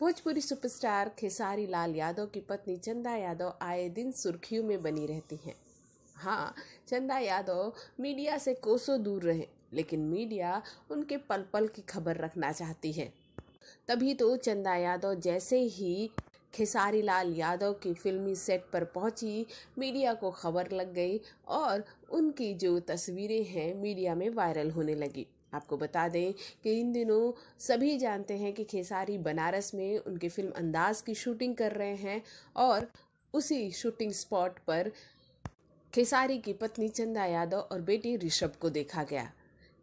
Bhojpuri superstar Khesari Lal Yadav की पत्नी चंदा यादव आए दिन सुर्खियों में बनी रहती हैं हाँ चंदा यादव मीडिया से कोसों दूर रहे लेकिन मीडिया उनके पल पल की खबर रखना चाहती है तभी तो चंदा यादव जैसे ही खेसारी लाल यादव की फिल्मी सेट पर पहुंची मीडिया को खबर लग गई और उनकी जो तस्वीरें हैं मीडिया में वायरल होने लगी आपको बता दें कि इन दिनों सभी जानते हैं कि खेसारी बनारस में उनकी फिल्म अंदाज की शूटिंग कर रहे हैं और उसी शूटिंग स्पॉट पर खेसारी की पत्नी चंदा यादव और बेटी ऋषभ को देखा गया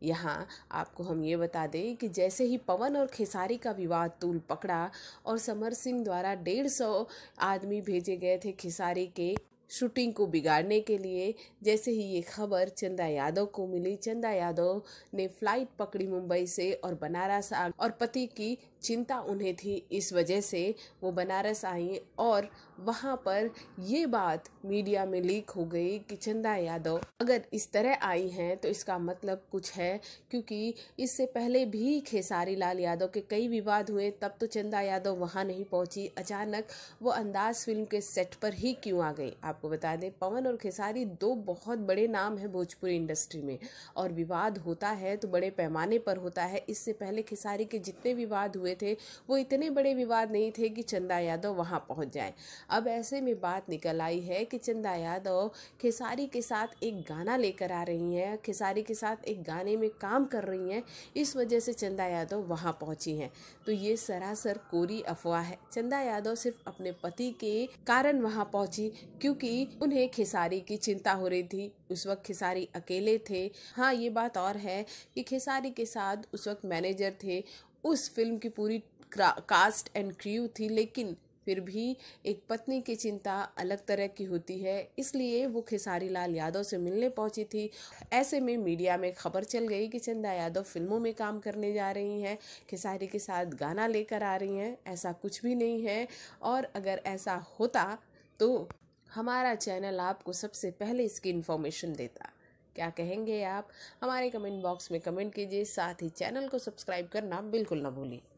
यहाँ आपको हम ये बता दें कि जैसे ही पवन और खेसारी का विवाद तूल पकड़ा और समर सिंह द्वारा डेढ़ सौ आदमी भेजे गए थे खेसारी के शूटिंग को बिगाड़ने के लिए जैसे ही ये खबर चंदा यादव को मिली चंदा यादव ने फ्लाइट पकड़ी मुंबई से और बनारस और पति की चिंता उन्हें थी इस वजह से वो बनारस आई और वहाँ पर ये बात मीडिया में लीक हो गई कि चंदा यादव अगर इस तरह आई हैं तो इसका मतलब कुछ है क्योंकि इससे पहले भी खेसारी लाल यादव के कई विवाद हुए तब तो चंदा यादव वहाँ नहीं पहुँची अचानक वो अंदाज फिल्म के सेट पर ही क्यों आ गई आपको बता दें पवन और खेसारी दो बहुत बड़े नाम हैं भोजपुरी इंडस्ट्री में और विवाद होता है तो बड़े पैमाने पर होता है इससे पहले खेसारी के जितने विवाद हुए हुए थे वो इतने बड़े विवाद नहीं थे कि चंदा यादव वहाँ पहुँच जाए अब ऐसे में बात निकल आई है कि चंदा यादव खेसारी के साथ एक गाना लेकर आ रही हैं खेसारी के साथ एक गाने में काम कर रही हैं इस वजह से चंदा यादव वहाँ पहुँची हैं तो ये सरासर कोरी अफवाह है चंदा यादव सिर्फ अपने पति के कारण वहाँ पहुँची क्योंकि उन्हें खेसारी की चिंता हो रही थी उस वक्त खेसारी अकेले थे हाँ ये बात और है कि खेसारी के साथ उस वक्त मैनेजर थे उस फिल्म की पूरी कास्ट एंड क्रू थी लेकिन फिर भी एक पत्नी की चिंता अलग तरह की होती है इसलिए वो खेसारी लाल यादव से मिलने पहुंची थी ऐसे में मीडिया में खबर चल गई कि चंदा यादव फिल्मों में काम करने जा रही हैं खेसारी के साथ गाना लेकर आ रही हैं ऐसा कुछ भी नहीं है और अगर ऐसा होता तो हमारा चैनल आपको सबसे पहले इसकी इन्फॉर्मेशन देता क्या कहेंगे आप हमारे कमेंट बॉक्स में कमेंट कीजिए साथ ही चैनल को सब्सक्राइब करना बिल्कुल ना भूलिए